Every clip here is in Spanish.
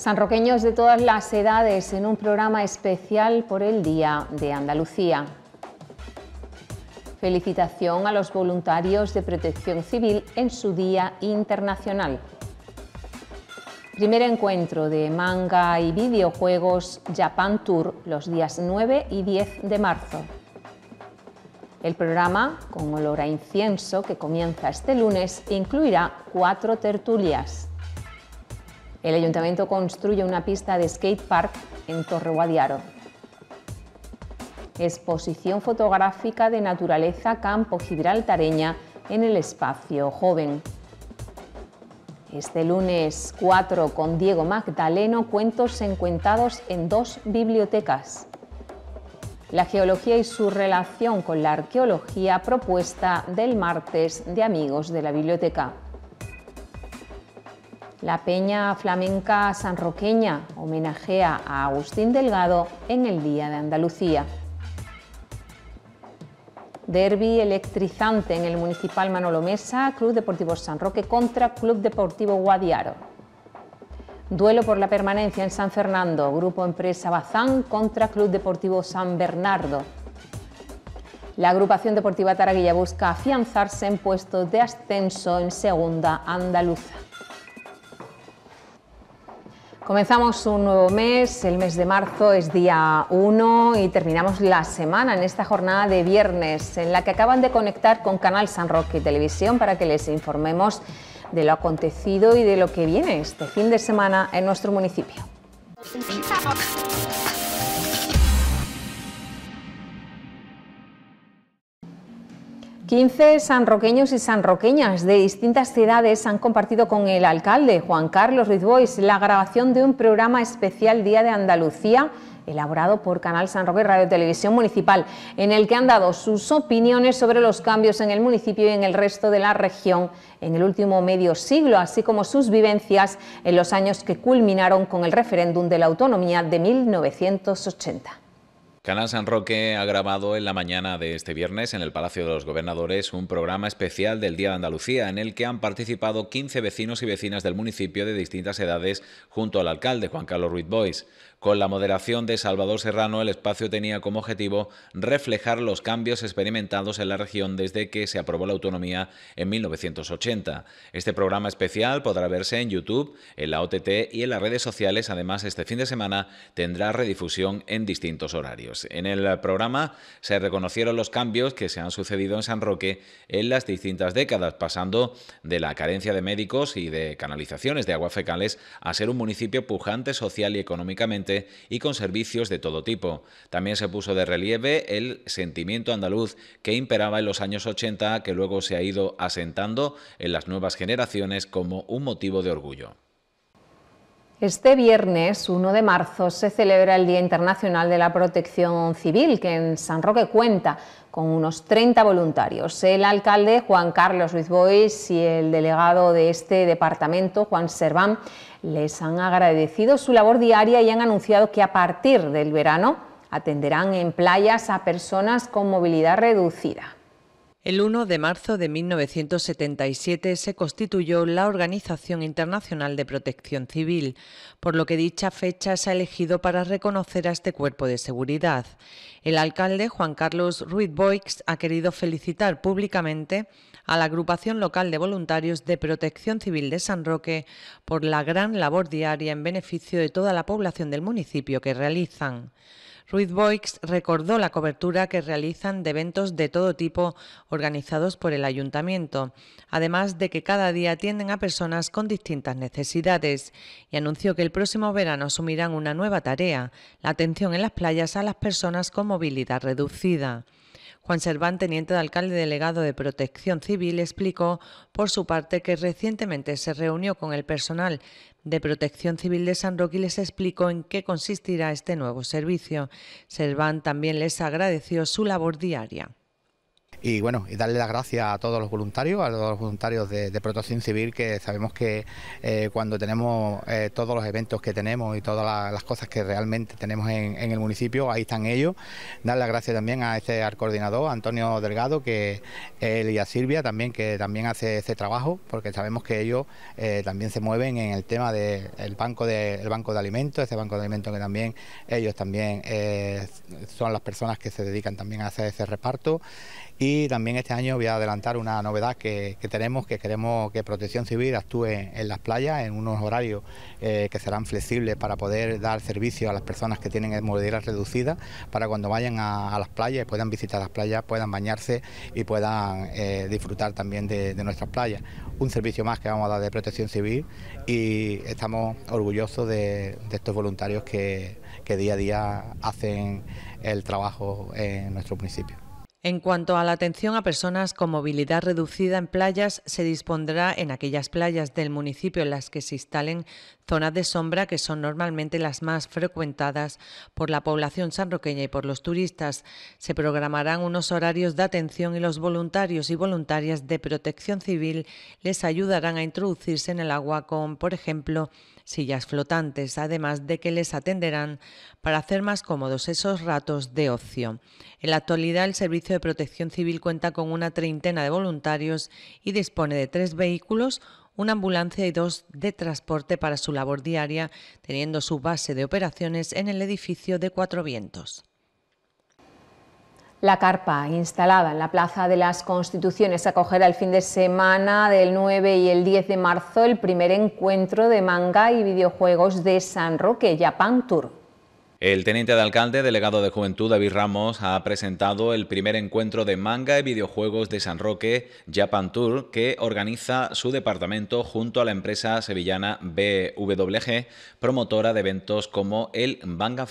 sanroqueños de todas las edades en un programa especial por el Día de Andalucía. Felicitación a los voluntarios de protección civil en su Día Internacional. Primer encuentro de manga y videojuegos Japan Tour los días 9 y 10 de marzo. El programa, con olor a incienso, que comienza este lunes, incluirá cuatro tertulias. El ayuntamiento construye una pista de skate park en Torre Guadiaro. Exposición fotográfica de naturaleza Campo Gibraltareña en el espacio joven. Este lunes 4 con Diego Magdaleno, cuentos encuentados en dos bibliotecas. La geología y su relación con la arqueología propuesta del martes de Amigos de la Biblioteca. La Peña Flamenca Sanroqueña homenajea a Agustín Delgado en el Día de Andalucía. Derby electrizante en el Municipal Manolo Mesa, Club Deportivo San Roque contra Club Deportivo Guadiaro. Duelo por la permanencia en San Fernando, Grupo Empresa Bazán contra Club Deportivo San Bernardo. La agrupación deportiva Taraguilla busca afianzarse en puestos de ascenso en Segunda Andaluza. Comenzamos un nuevo mes, el mes de marzo es día 1 y terminamos la semana en esta jornada de viernes en la que acaban de conectar con Canal San Roque Televisión para que les informemos de lo acontecido y de lo que viene este fin de semana en nuestro municipio. 15 sanroqueños y sanroqueñas de distintas ciudades han compartido con el alcalde Juan Carlos Ruiz la grabación de un programa especial Día de Andalucía elaborado por Canal San Roque Radio Televisión Municipal, en el que han dado sus opiniones sobre los cambios en el municipio y en el resto de la región en el último medio siglo, así como sus vivencias en los años que culminaron con el referéndum de la autonomía de 1980. Canal San Roque ha grabado en la mañana de este viernes en el Palacio de los Gobernadores un programa especial del Día de Andalucía en el que han participado 15 vecinos y vecinas del municipio de distintas edades junto al alcalde Juan Carlos Ruiz Boys. Con la moderación de Salvador Serrano, el espacio tenía como objetivo reflejar los cambios experimentados en la región desde que se aprobó la autonomía en 1980. Este programa especial podrá verse en YouTube, en la OTT y en las redes sociales. Además, este fin de semana tendrá redifusión en distintos horarios. En el programa se reconocieron los cambios que se han sucedido en San Roque en las distintas décadas, pasando de la carencia de médicos y de canalizaciones de aguas fecales a ser un municipio pujante social y económicamente y con servicios de todo tipo. También se puso de relieve el sentimiento andaluz que imperaba en los años 80, que luego se ha ido asentando en las nuevas generaciones como un motivo de orgullo. Este viernes 1 de marzo se celebra el Día Internacional de la Protección Civil, que en San Roque cuenta con unos 30 voluntarios. El alcalde Juan Carlos Ruiz Bois y el delegado de este departamento, Juan Serván, les han agradecido su labor diaria y han anunciado que a partir del verano atenderán en playas a personas con movilidad reducida. El 1 de marzo de 1977 se constituyó la Organización Internacional de Protección Civil, por lo que dicha fecha se ha elegido para reconocer a este cuerpo de seguridad. El alcalde Juan Carlos Ruiz Boix ha querido felicitar públicamente a la agrupación local de voluntarios de Protección Civil de San Roque por la gran labor diaria en beneficio de toda la población del municipio que realizan. Ruiz Boix recordó la cobertura que realizan de eventos de todo tipo organizados por el ayuntamiento, además de que cada día atienden a personas con distintas necesidades, y anunció que el próximo verano asumirán una nueva tarea, la atención en las playas a las personas con movilidad reducida. Juan Serván, teniente de alcalde delegado de Protección Civil, explicó por su parte que recientemente se reunió con el personal de Protección Civil de San Roque y les explicó en qué consistirá este nuevo servicio. Serván también les agradeció su labor diaria y bueno, y darle las gracias a todos los voluntarios, a todos los voluntarios de, de Protección Civil que sabemos que eh, cuando tenemos eh, todos los eventos que tenemos y todas las cosas que realmente tenemos en, el municipio, ahí están ellos. Dar las gracias también a este al coordinador, Antonio Delgado, que él y a Silvia también, que también hace ese trabajo, porque sabemos que ellos eh, también se mueven en el tema del banco de banco de alimentos, ese banco de alimentos que también ellos también son las personas que se dedican también a hacer ese reparto y también este año voy a adelantar una novedad que, tenemos, que queremos que Protección Civil actúe en las playas en unos horarios eh, que serán flexibles para poder dar servicio a las personas que tienen movilidad reducida para cuando vayan a, las playas puedan visitar las playas, puedan bañarse y puedan eh, disfrutar también de, nuestras playas. Un servicio más que vamos a dar de Protección Civil y estamos orgullosos de, estos voluntarios que día a día hacen el trabajo en nuestro municipio. En cuanto a la atención a personas con movilidad reducida en playas, se dispondrá en aquellas playas del municipio en las que se instalen zonas de sombra que son normalmente las más frecuentadas por la población sanroqueña y por los turistas. Se programarán unos horarios de atención y los voluntarios y voluntarias de protección civil les ayudarán a introducirse en el agua con, por ejemplo, sillas flotantes, además de que les atenderán para hacer más cómodos esos ratos de ocio. En la actualidad, el servicio de Protección Civil cuenta con una treintena de voluntarios y dispone de tres vehículos, una ambulancia y dos de transporte para su labor diaria, teniendo su base de operaciones en el edificio de Cuatro Vientos. La carpa instalada en la Plaza de las Constituciones acogerá el fin de semana del 9 y el 10 de marzo el primer encuentro de manga y videojuegos de San Roque Japan Tour. El teniente de alcalde, delegado de Juventud, David Ramos, ha presentado el primer encuentro de manga y videojuegos de San Roque, Japan Tour, que organiza su departamento junto a la empresa sevillana BWG, promotora de eventos como el Manga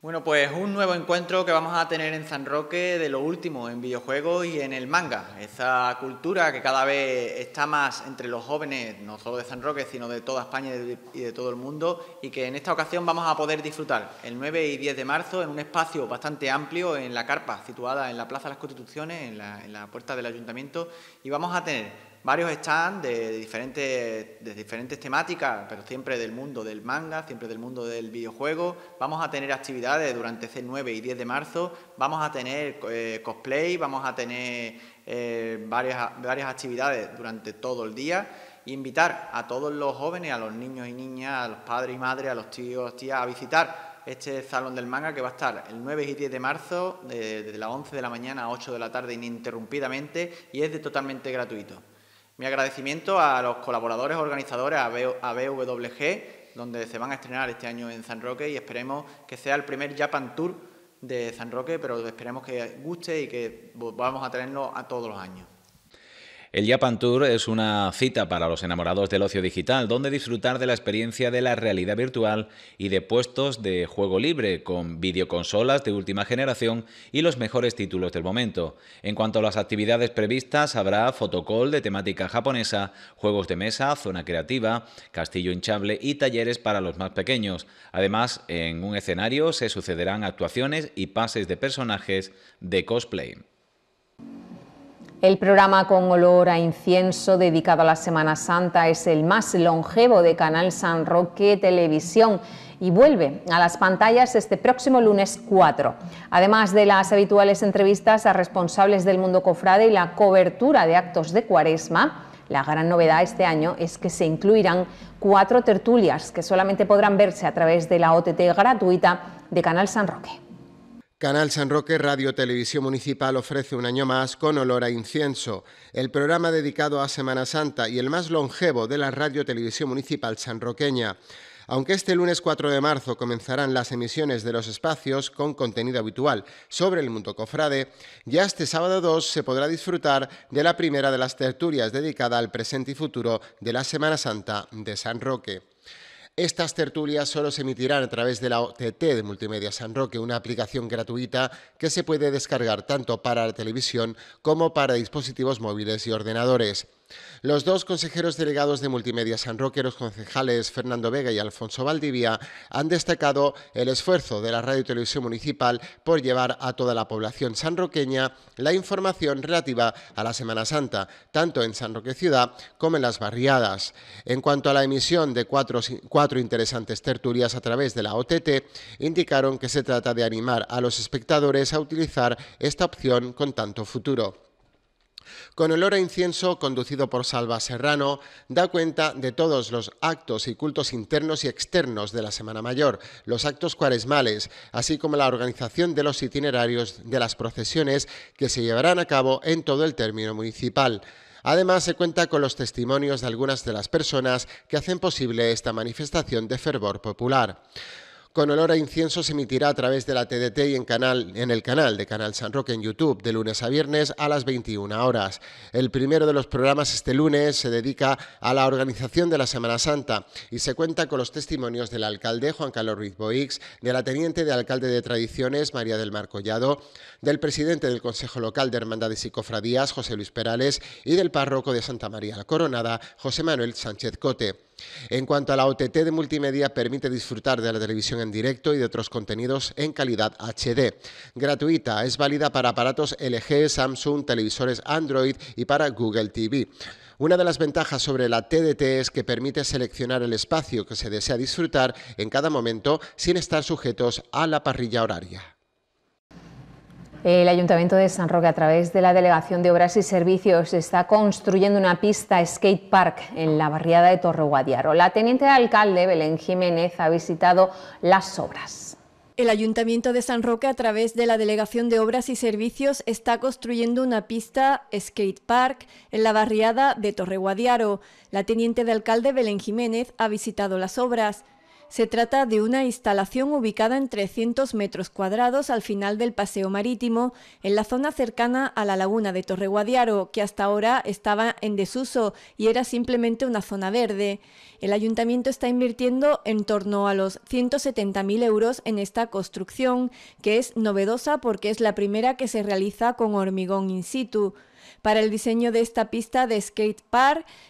bueno, pues un nuevo encuentro que vamos a tener en San Roque de lo último en videojuegos y en el manga. Esa cultura que cada vez está más entre los jóvenes, no solo de San Roque, sino de toda España y de todo el mundo, y que en esta ocasión vamos a poder disfrutar el 9 y 10 de marzo en un espacio bastante amplio en la carpa, situada en la Plaza de las Constituciones, en la, en la puerta del Ayuntamiento, y vamos a tener varios stands de, diferentes, de diferentes temáticas, pero siempre del mundo del manga, siempre del mundo del videojuego. Vamos a tener actividades durante el este 9 y 10 de marzo, vamos a tener eh, cosplay, vamos a tener eh, varias, varias actividades durante todo el día. E invitar a todos los jóvenes, a los niños y niñas, a los padres y madres, a los tíos, y tías, a visitar este Salón del Manga que va a estar el 9 y 10 de marzo, eh, desde de las 11 de la mañana a 8 de la tarde ininterrumpidamente y es de totalmente gratuito. Mi agradecimiento a los colaboradores organizadores, a BWG, donde se van a estrenar este año en San Roque y esperemos que sea el primer Japan Tour de San Roque, pero esperemos que guste y que vamos a tenerlo a todos los años. El Japan Tour es una cita para los enamorados del ocio digital, donde disfrutar de la experiencia de la realidad virtual y de puestos de juego libre con videoconsolas de última generación y los mejores títulos del momento. En cuanto a las actividades previstas, habrá fotocall de temática japonesa, juegos de mesa, zona creativa, castillo hinchable y talleres para los más pequeños. Además, en un escenario se sucederán actuaciones y pases de personajes de cosplay. El programa con olor a incienso dedicado a la Semana Santa es el más longevo de Canal San Roque Televisión y vuelve a las pantallas este próximo lunes 4. Además de las habituales entrevistas a responsables del mundo cofrade y la cobertura de actos de cuaresma, la gran novedad este año es que se incluirán cuatro tertulias que solamente podrán verse a través de la OTT gratuita de Canal San Roque. Canal San Roque Radio Televisión Municipal ofrece un año más Con Olor a Incienso, el programa dedicado a Semana Santa y el más longevo de la Radio Televisión Municipal sanroqueña. Aunque este lunes 4 de marzo comenzarán las emisiones de los espacios con contenido habitual sobre el mundo cofrade, ya este sábado 2 se podrá disfrutar de la primera de las tertulias dedicada al presente y futuro de la Semana Santa de San Roque. Estas tertulias solo se emitirán a través de la OTT de Multimedia San Roque, una aplicación gratuita que se puede descargar tanto para la televisión como para dispositivos móviles y ordenadores. Los dos consejeros delegados de Multimedia San Roque, los concejales Fernando Vega y Alfonso Valdivia, han destacado el esfuerzo de la Radio y Televisión Municipal por llevar a toda la población sanroqueña la información relativa a la Semana Santa, tanto en San Roque Ciudad como en las barriadas. En cuanto a la emisión de cuatro, cuatro interesantes tertulias a través de la OTT, indicaron que se trata de animar a los espectadores a utilizar esta opción con tanto futuro con olor a incienso conducido por Salva Serrano, da cuenta de todos los actos y cultos internos y externos de la Semana Mayor, los actos cuaresmales, así como la organización de los itinerarios de las procesiones que se llevarán a cabo en todo el término municipal. Además, se cuenta con los testimonios de algunas de las personas que hacen posible esta manifestación de fervor popular con olor a incienso se emitirá a través de la TDT y en, canal, en el canal de Canal San Roque en YouTube de lunes a viernes a las 21 horas. El primero de los programas este lunes se dedica a la organización de la Semana Santa y se cuenta con los testimonios del alcalde Juan Carlos Ruiz Boix, de la teniente de alcalde de Tradiciones María del Mar Collado, del presidente del Consejo Local de Hermandades y Cofradías José Luis Perales y del párroco de Santa María la Coronada José Manuel Sánchez Cote. En cuanto a la OTT de multimedia, permite disfrutar de la televisión en directo y de otros contenidos en calidad HD. Gratuita, es válida para aparatos LG, Samsung, televisores Android y para Google TV. Una de las ventajas sobre la TDT es que permite seleccionar el espacio que se desea disfrutar en cada momento sin estar sujetos a la parrilla horaria. El Ayuntamiento de San Roque, a través de la Delegación de Obras y Servicios, está construyendo una pista skate park en la barriada de Torre Guadiaro. La teniente de alcalde, Belén Jiménez, ha visitado las obras. El Ayuntamiento de San Roque, a través de la Delegación de Obras y Servicios, está construyendo una pista skate park en la barriada de Torre Guadiaro. La teniente de alcalde Belén Jiménez ha visitado las obras. Se trata de una instalación ubicada en 300 metros cuadrados al final del paseo marítimo, en la zona cercana a la laguna de Torreguadiaro, que hasta ahora estaba en desuso y era simplemente una zona verde. El ayuntamiento está invirtiendo en torno a los 170.000 euros en esta construcción, que es novedosa porque es la primera que se realiza con hormigón in situ. Para el diseño de esta pista de skate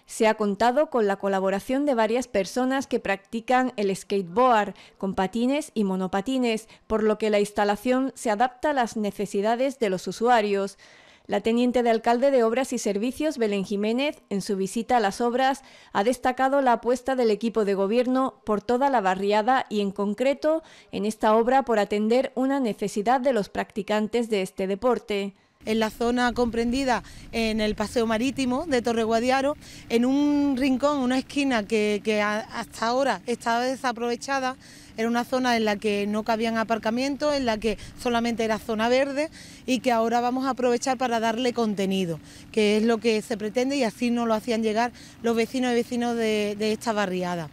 se ha contado con la colaboración de varias personas que practican el skateboard con patines y monopatines, por lo que la instalación se adapta a las necesidades de los usuarios. La teniente de alcalde de Obras y Servicios, Belén Jiménez, en su visita a las obras, ha destacado la apuesta del equipo de gobierno por toda la barriada y, en concreto, en esta obra por atender una necesidad de los practicantes de este deporte en la zona comprendida en el paseo marítimo de Torre Guadiaro, en un rincón, una esquina que, hasta ahora estaba desaprovechada, era una zona en la que no cabían aparcamientos, en la que solamente era zona verde y que ahora vamos a aprovechar para darle contenido, que es lo que se pretende y así nos lo hacían llegar los vecinos y vecinos de, esta barriada.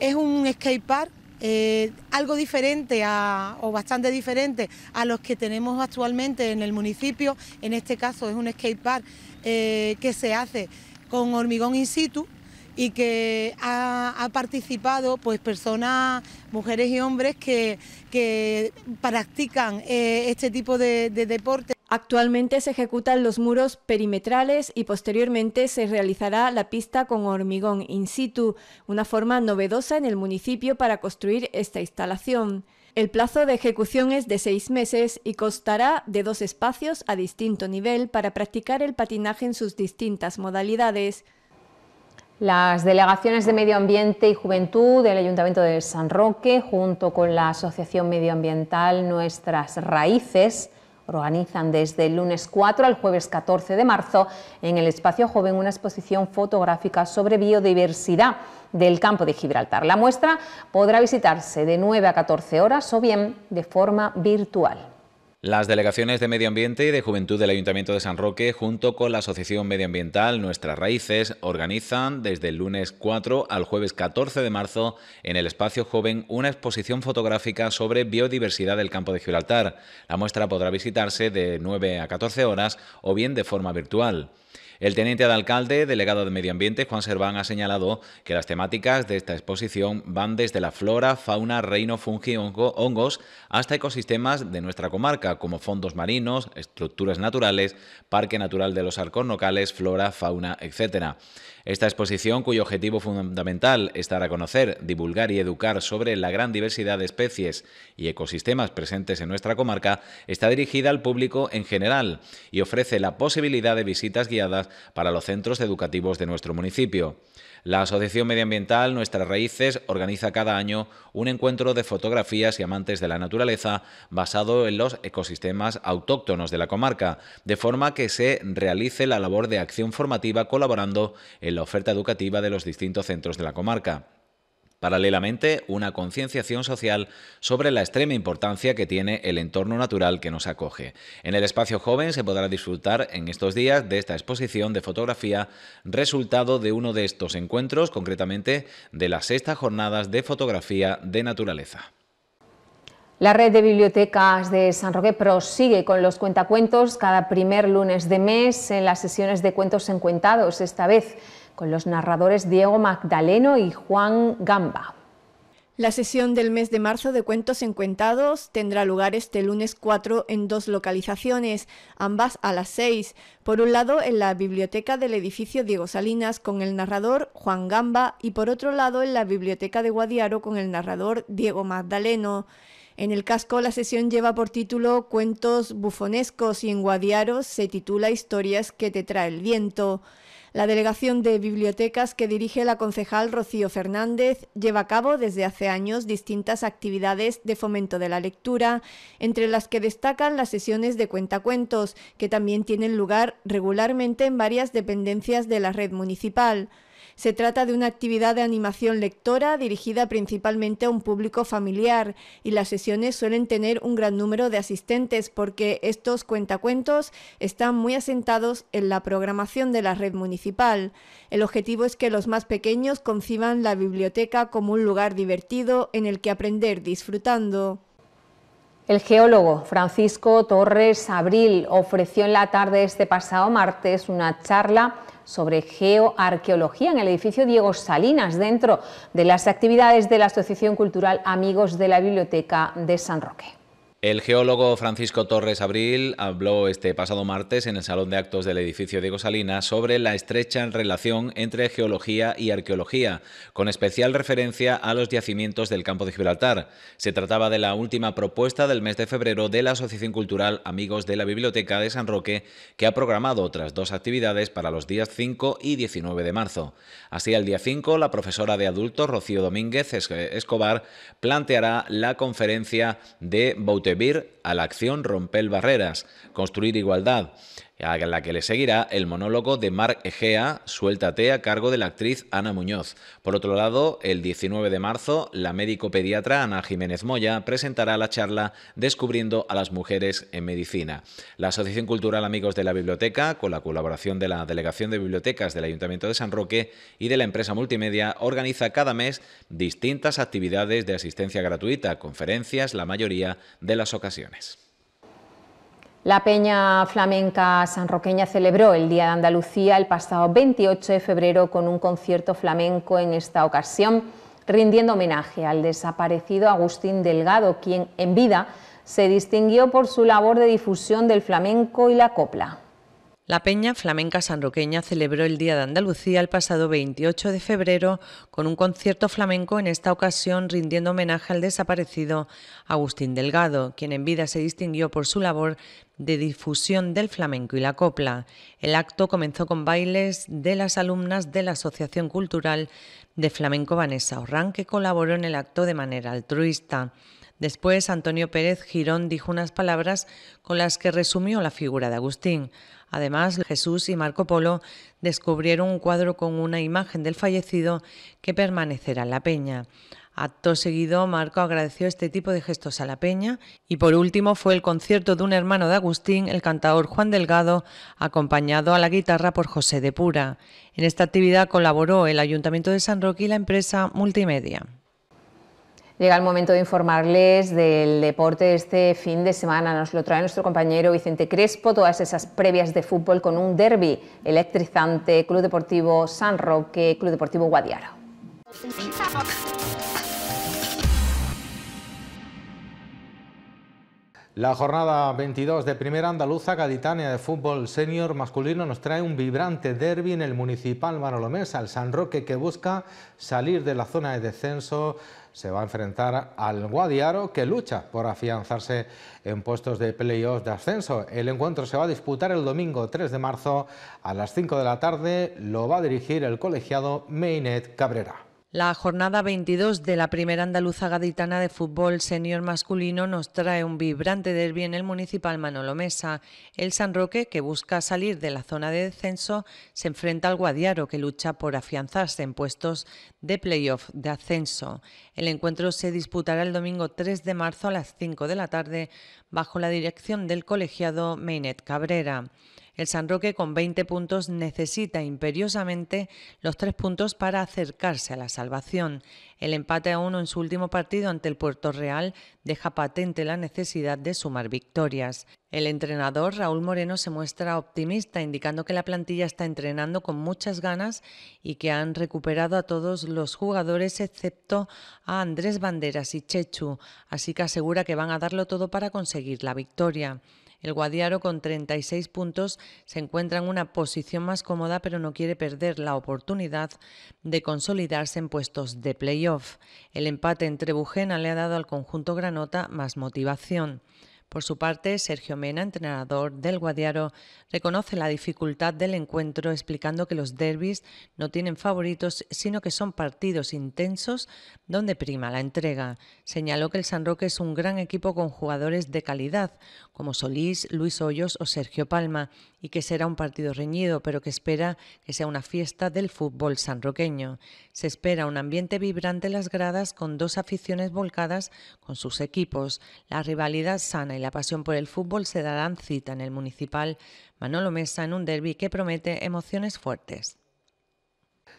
Es un skate park eh, algo diferente o bastante diferente a los que tenemos actualmente en el municipio. En este caso es un skate park eh, que se hace con hormigón in situ y que ha, participado pues personas, mujeres y hombres que, practican eh, este tipo de deporte. Actualmente se ejecutan los muros perimetrales y posteriormente se realizará la pista con hormigón in situ, una forma novedosa en el municipio para construir esta instalación. El plazo de ejecución es de seis meses y constará de dos espacios a distinto nivel para practicar el patinaje en sus distintas modalidades. Las delegaciones de Medio Ambiente y Juventud del Ayuntamiento de San Roque, junto con la Asociación Medioambiental Nuestras Raíces, Organizan desde el lunes 4 al jueves 14 de marzo en el Espacio Joven una exposición fotográfica sobre biodiversidad del campo de Gibraltar. La muestra podrá visitarse de 9 a 14 horas o bien de forma virtual. Las delegaciones de Medio Ambiente y de Juventud del Ayuntamiento de San Roque, junto con la Asociación Medioambiental Nuestras Raíces, organizan desde el lunes 4 al jueves 14 de marzo en el Espacio Joven una exposición fotográfica sobre biodiversidad del campo de Gibraltar. La muestra podrá visitarse de 9 a 14 horas o bien de forma virtual. El teniente de alcalde, delegado de Medio Ambiente, Juan Serván, ha señalado que las temáticas de esta exposición van desde la flora, fauna, reino, fungi, hongo, hongos, hasta ecosistemas de nuestra comarca, como fondos marinos, estructuras naturales, parque natural de los arcos locales, flora, fauna, etc. Esta exposición, cuyo objetivo fundamental es dar a conocer, divulgar y educar sobre la gran diversidad de especies y ecosistemas presentes en nuestra comarca, está dirigida al público en general y ofrece la posibilidad de visitas guiadas para los centros educativos de nuestro municipio. La Asociación Medioambiental Nuestras Raíces organiza cada año un encuentro de fotografías y amantes de la naturaleza basado en los ecosistemas autóctonos de la comarca, de forma que se realice la labor de acción formativa colaborando en la oferta educativa de los distintos centros de la comarca. Paralelamente, una concienciación social sobre la extrema importancia que tiene el entorno natural que nos acoge. En el espacio joven se podrá disfrutar en estos días de esta exposición de fotografía, resultado de uno de estos encuentros, concretamente de las sextas jornadas de fotografía de naturaleza. La red de bibliotecas de San Roque prosigue con los cuentacuentos cada primer lunes de mes en las sesiones de cuentos encuentados, esta vez con los narradores Diego Magdaleno y Juan Gamba. La sesión del mes de marzo de Cuentos Encuentados tendrá lugar este lunes 4 en dos localizaciones, ambas a las 6. Por un lado, en la biblioteca del edificio Diego Salinas con el narrador Juan Gamba y por otro lado, en la biblioteca de Guadiaro con el narrador Diego Magdaleno. En el casco la sesión lleva por título Cuentos bufonescos y en Guadiaro se titula Historias que te trae el viento. La Delegación de Bibliotecas que dirige la concejal Rocío Fernández lleva a cabo desde hace años distintas actividades de fomento de la lectura, entre las que destacan las sesiones de cuentacuentos, que también tienen lugar regularmente en varias dependencias de la red municipal. Se trata de una actividad de animación lectora dirigida principalmente a un público familiar y las sesiones suelen tener un gran número de asistentes porque estos cuentacuentos están muy asentados en la programación de la red municipal. El objetivo es que los más pequeños conciban la biblioteca como un lugar divertido en el que aprender disfrutando. El geólogo Francisco Torres Abril ofreció en la tarde este pasado martes una charla sobre geoarqueología en el edificio Diego Salinas, dentro de las actividades de la Asociación Cultural Amigos de la Biblioteca de San Roque. El geólogo Francisco Torres Abril habló este pasado martes en el Salón de Actos del edificio Diego Salinas sobre la estrecha relación entre geología y arqueología, con especial referencia a los yacimientos del campo de Gibraltar. Se trataba de la última propuesta del mes de febrero de la Asociación Cultural Amigos de la Biblioteca de San Roque, que ha programado otras dos actividades para los días 5 y 19 de marzo. Así, el día 5, la profesora de adultos Rocío Domínguez Escobar planteará la conferencia de a la acción romper barreras, construir igualdad, a la que le seguirá el monólogo de Marc Egea, Suéltate, a cargo de la actriz Ana Muñoz. Por otro lado, el 19 de marzo, la médico pediatra Ana Jiménez Moya presentará la charla Descubriendo a las mujeres en medicina. La Asociación Cultural Amigos de la Biblioteca, con la colaboración de la Delegación de Bibliotecas del Ayuntamiento de San Roque y de la empresa multimedia, organiza cada mes distintas actividades de asistencia gratuita, conferencias la mayoría de las ocasiones. La Peña Flamenca Sanroqueña celebró el Día de Andalucía el pasado 28 de febrero con un concierto flamenco en esta ocasión, rindiendo homenaje al desaparecido Agustín Delgado, quien en vida se distinguió por su labor de difusión del flamenco y la copla. La Peña Flamenca Sanroqueña celebró el Día de Andalucía el pasado 28 de febrero con un concierto flamenco, en esta ocasión rindiendo homenaje al desaparecido Agustín Delgado, quien en vida se distinguió por su labor de difusión del flamenco y la copla. El acto comenzó con bailes de las alumnas de la Asociación Cultural de Flamenco Vanessa Orrán, que colaboró en el acto de manera altruista. Después, Antonio Pérez Girón dijo unas palabras con las que resumió la figura de Agustín. Además, Jesús y Marco Polo descubrieron un cuadro con una imagen del fallecido que permanecerá en la peña. Acto seguido, Marco agradeció este tipo de gestos a la peña y por último fue el concierto de un hermano de Agustín, el cantador Juan Delgado, acompañado a la guitarra por José de Pura. En esta actividad colaboró el Ayuntamiento de San Roque y la empresa Multimedia. Llega el momento de informarles del deporte de este fin de semana. Nos lo trae nuestro compañero Vicente Crespo, todas esas previas de fútbol con un derby electrizante Club Deportivo San Roque, Club Deportivo Guadiaro. La jornada 22 de Primera Andaluza Gaditania de Fútbol Senior Masculino nos trae un vibrante derby en el Municipal Manolomés, al San Roque que busca salir de la zona de descenso se va a enfrentar al Guadiaro que lucha por afianzarse en puestos de playoff de ascenso. El encuentro se va a disputar el domingo 3 de marzo a las 5 de la tarde. Lo va a dirigir el colegiado Meinet Cabrera. La jornada 22 de la primera andaluza gaditana de fútbol senior masculino nos trae un vibrante derbi en el municipal Manolo Mesa. El San Roque, que busca salir de la zona de descenso, se enfrenta al Guadiaro, que lucha por afianzarse en puestos de playoff de ascenso. El encuentro se disputará el domingo 3 de marzo a las 5 de la tarde bajo la dirección del colegiado Meinet Cabrera. El San Roque con 20 puntos necesita imperiosamente los tres puntos para acercarse a la salvación. El empate a uno en su último partido ante el Puerto Real deja patente la necesidad de sumar victorias. El entrenador Raúl Moreno se muestra optimista, indicando que la plantilla está entrenando con muchas ganas y que han recuperado a todos los jugadores excepto a Andrés Banderas y Chechu, así que asegura que van a darlo todo para conseguir la victoria. El Guadiaro con 36 puntos se encuentra en una posición más cómoda pero no quiere perder la oportunidad de consolidarse en puestos de playoff. El empate entre Bujena le ha dado al conjunto Granota más motivación. Por su parte, Sergio Mena, entrenador del Guadiaro, reconoce la dificultad del encuentro explicando que los derbis no tienen favoritos, sino que son partidos intensos donde prima la entrega. Señaló que el San Roque es un gran equipo con jugadores de calidad, como Solís, Luis Hoyos o Sergio Palma, y que será un partido reñido, pero que espera que sea una fiesta del fútbol sanroqueño. Se espera un ambiente vibrante en las gradas con dos aficiones volcadas con sus equipos, la rivalidad sana y la pasión por el fútbol se en cita en el municipal Manolo Mesa en un derby que promete emociones fuertes.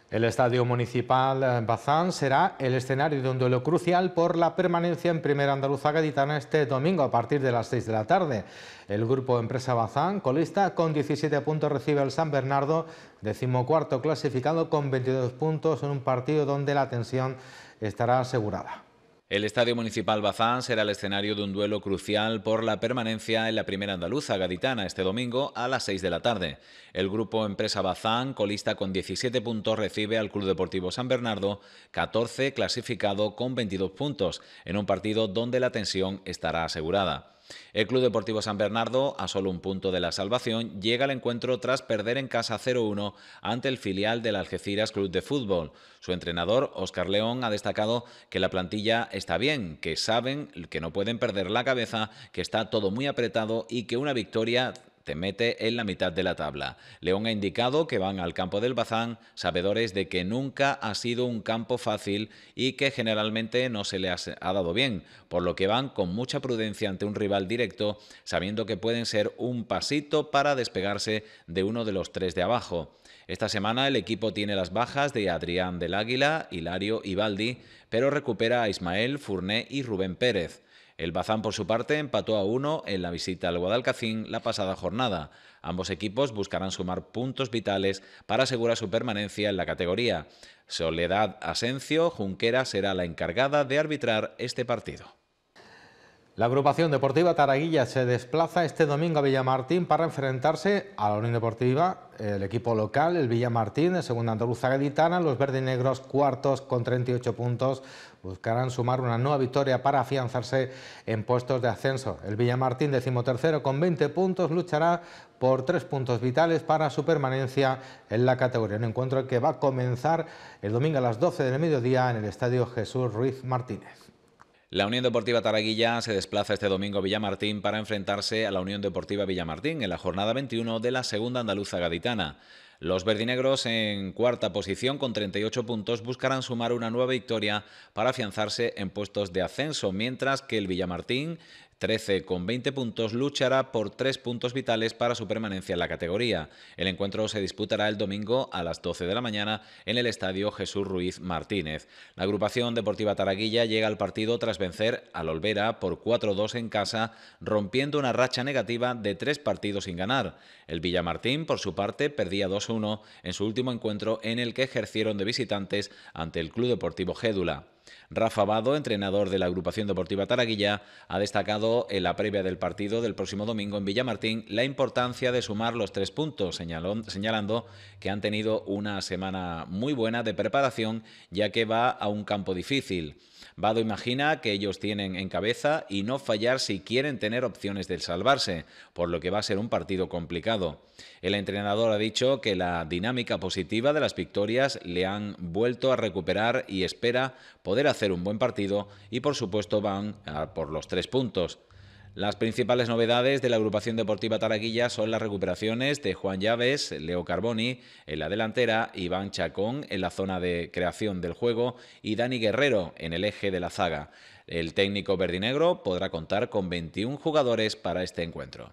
El Estadio Municipal Bazán será el escenario de un duelo crucial por la permanencia en Primera Andaluza Gaditana este domingo a partir de las 6 de la tarde. El grupo Empresa Bazán, colista con 17 puntos, recibe al San Bernardo, decimocuarto clasificado con 22 puntos en un partido donde la tensión estará asegurada. El Estadio Municipal Bazán será el escenario de un duelo crucial por la permanencia en la primera andaluza gaditana este domingo a las 6 de la tarde. El grupo Empresa Bazán, colista con 17 puntos, recibe al Club Deportivo San Bernardo, 14 clasificado con 22 puntos, en un partido donde la tensión estará asegurada. El Club Deportivo San Bernardo, a solo un punto de la salvación, llega al encuentro tras perder en casa 0-1 ante el filial del Algeciras Club de Fútbol. Su entrenador, Óscar León, ha destacado que la plantilla está bien, que saben que no pueden perder la cabeza, que está todo muy apretado y que una victoria te mete en la mitad de la tabla. León ha indicado que van al campo del Bazán sabedores de que nunca ha sido un campo fácil y que generalmente no se le ha dado bien, por lo que van con mucha prudencia ante un rival directo, sabiendo que pueden ser un pasito para despegarse de uno de los tres de abajo. Esta semana el equipo tiene las bajas de Adrián del Águila, Hilario y Baldi, pero recupera a Ismael, Furné y Rubén Pérez. El Bazán, por su parte, empató a uno en la visita al Guadalcacín la pasada jornada. Ambos equipos buscarán sumar puntos vitales para asegurar su permanencia en la categoría. Soledad Asencio Junquera será la encargada de arbitrar este partido. La agrupación deportiva Taraguilla se desplaza este domingo a Villamartín para enfrentarse a la Unión Deportiva, el equipo local, el Villamartín, de segunda andaluza gaditana. Los negros, cuartos con 38 puntos buscarán sumar una nueva victoria para afianzarse en puestos de ascenso. El Villamartín, decimotercero con 20 puntos, luchará por tres puntos vitales para su permanencia en la categoría. Un encuentro que va a comenzar el domingo a las 12 del mediodía en el Estadio Jesús Ruiz Martínez. La Unión Deportiva Taraguilla se desplaza este domingo a Villamartín para enfrentarse a la Unión Deportiva Villamartín en la jornada 21 de la segunda andaluza gaditana. Los verdinegros en cuarta posición con 38 puntos buscarán sumar una nueva victoria para afianzarse en puestos de ascenso, mientras que el Villamartín 13 con 20 puntos, luchará por tres puntos vitales para su permanencia en la categoría. El encuentro se disputará el domingo a las 12 de la mañana en el estadio Jesús Ruiz Martínez. La agrupación deportiva Taraguilla llega al partido tras vencer al Olvera por 4-2 en casa, rompiendo una racha negativa de tres partidos sin ganar. El Villamartín, por su parte, perdía 2-1 en su último encuentro en el que ejercieron de visitantes ante el Club Deportivo Gédula. Rafa Bado, entrenador de la agrupación deportiva Taraguilla, ha destacado en la previa del partido del próximo domingo en Villamartín la importancia de sumar los tres puntos, señalando que han tenido una semana muy buena de preparación ya que va a un campo difícil. Vado imagina que ellos tienen en cabeza y no fallar si quieren tener opciones de salvarse, por lo que va a ser un partido complicado. El entrenador ha dicho que la dinámica positiva de las victorias le han vuelto a recuperar y espera poder poder hacer un buen partido y por supuesto van por los tres puntos. Las principales novedades de la agrupación deportiva Taraguilla son las recuperaciones de Juan Llaves, Leo Carboni en la delantera, Iván Chacón en la zona de creación del juego y Dani Guerrero en el eje de la zaga. El técnico verdinegro podrá contar con 21 jugadores para este encuentro.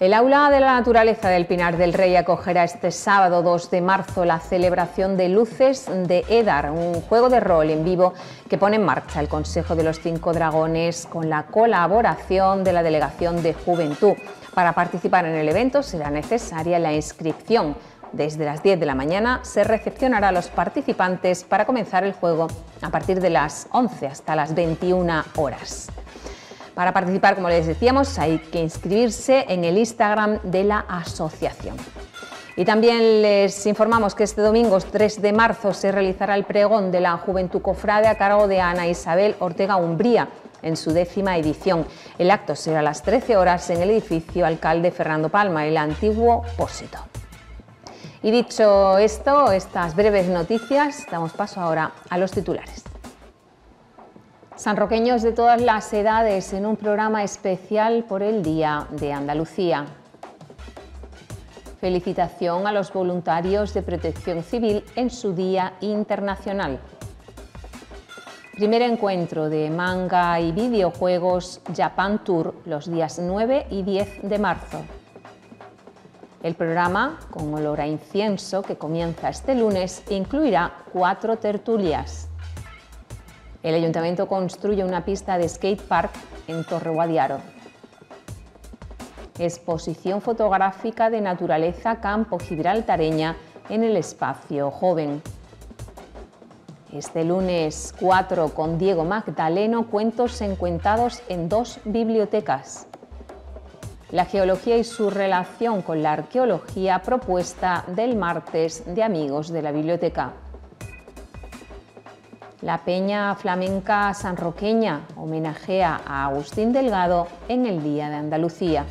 El Aula de la Naturaleza del Pinar del Rey acogerá este sábado 2 de marzo la celebración de Luces de Edar, un juego de rol en vivo que pone en marcha el Consejo de los Cinco Dragones con la colaboración de la Delegación de Juventud. Para participar en el evento será necesaria la inscripción. Desde las 10 de la mañana se recepcionará a los participantes para comenzar el juego a partir de las 11 hasta las 21 horas. Para participar, como les decíamos, hay que inscribirse en el Instagram de la asociación. Y también les informamos que este domingo 3 de marzo se realizará el pregón de la Juventud Cofrade a cargo de Ana Isabel Ortega Umbría en su décima edición. El acto será a las 13 horas en el edificio Alcalde Fernando Palma, el antiguo Pósito. Y dicho esto, estas breves noticias, damos paso ahora a los titulares. Sanroqueños de todas las edades en un programa especial por el Día de Andalucía. Felicitación a los voluntarios de protección civil en su Día Internacional. Primer encuentro de manga y videojuegos Japan Tour los días 9 y 10 de marzo. El programa, con olor a incienso que comienza este lunes, incluirá cuatro tertulias. El ayuntamiento construye una pista de skate park en Torre Guadiaro. Exposición fotográfica de naturaleza Campo Gibraltareña en el espacio joven. Este lunes 4 con Diego Magdaleno, cuentos encuentados en dos bibliotecas. La geología y su relación con la arqueología propuesta del martes de Amigos de la Biblioteca. La Peña Flamenca Sanroqueña homenajea a Agustín Delgado en el Día de Andalucía.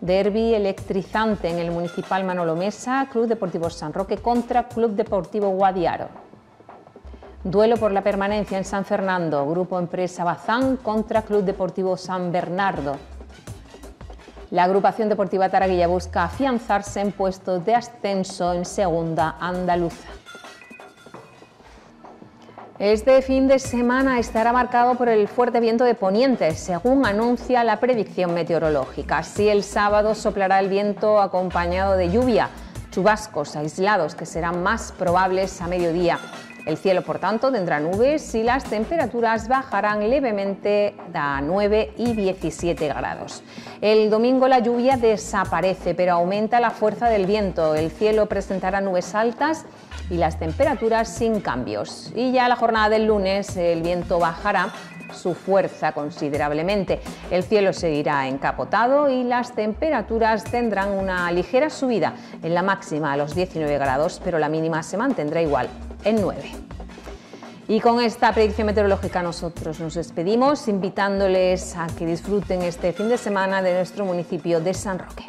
Derby electrizante en el Municipal Manolo Mesa, Club Deportivo San Roque contra Club Deportivo Guadiaro. Duelo por la permanencia en San Fernando, Grupo Empresa Bazán contra Club Deportivo San Bernardo. La agrupación deportiva Taraguilla busca afianzarse en puestos de ascenso en Segunda Andaluza. Este fin de semana estará marcado por el fuerte viento de poniente, según anuncia la predicción meteorológica. Así el sábado soplará el viento acompañado de lluvia, chubascos aislados que serán más probables a mediodía. El cielo, por tanto, tendrá nubes y las temperaturas bajarán levemente a 9 y 17 grados. El domingo la lluvia desaparece, pero aumenta la fuerza del viento. El cielo presentará nubes altas y las temperaturas sin cambios. Y ya la jornada del lunes el viento bajará su fuerza considerablemente. El cielo seguirá encapotado y las temperaturas tendrán una ligera subida en la máxima a los 19 grados, pero la mínima se mantendrá igual 9. Y con esta predicción meteorológica nosotros nos despedimos, invitándoles a que disfruten este fin de semana de nuestro municipio de San Roque.